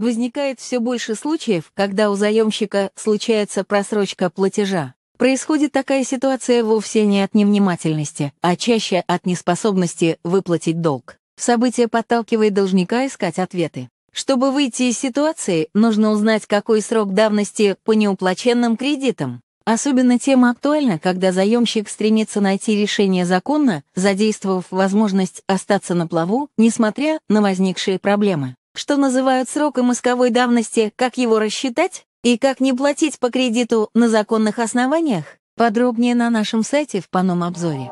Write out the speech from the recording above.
Возникает все больше случаев, когда у заемщика случается просрочка платежа. Происходит такая ситуация вовсе не от невнимательности, а чаще от неспособности выплатить долг. Событие подталкивает должника искать ответы. Чтобы выйти из ситуации, нужно узнать, какой срок давности по неуплаченным кредитам. Особенно тема актуальна, когда заемщик стремится найти решение законно, задействовав возможность остаться на плаву, несмотря на возникшие проблемы что называют сроком исковой давности, как его рассчитать и как не платить по кредиту на законных основаниях, подробнее на нашем сайте в Паном обзоре.